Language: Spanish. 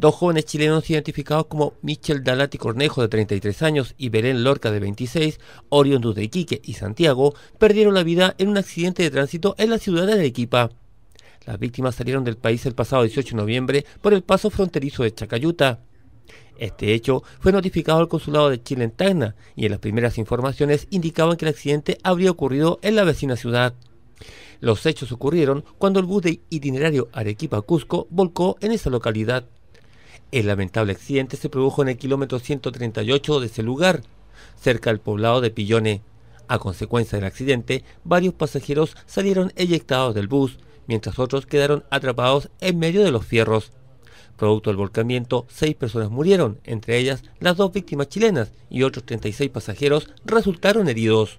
Dos jóvenes chilenos identificados como Michel Dalati Cornejo, de 33 años, y Belén Lorca, de 26, Orion de Iquique y Santiago, perdieron la vida en un accidente de tránsito en la ciudad de Arequipa. Las víctimas salieron del país el pasado 18 de noviembre por el paso fronterizo de Chacayuta. Este hecho fue notificado al Consulado de Chile en Tacna y en las primeras informaciones indicaban que el accidente habría ocurrido en la vecina ciudad. Los hechos ocurrieron cuando el bus de itinerario Arequipa-Cusco volcó en esa localidad. El lamentable accidente se produjo en el kilómetro 138 de ese lugar, cerca del poblado de Pillone. A consecuencia del accidente, varios pasajeros salieron eyectados del bus, mientras otros quedaron atrapados en medio de los fierros. Producto del volcamiento, seis personas murieron, entre ellas las dos víctimas chilenas, y otros 36 pasajeros resultaron heridos.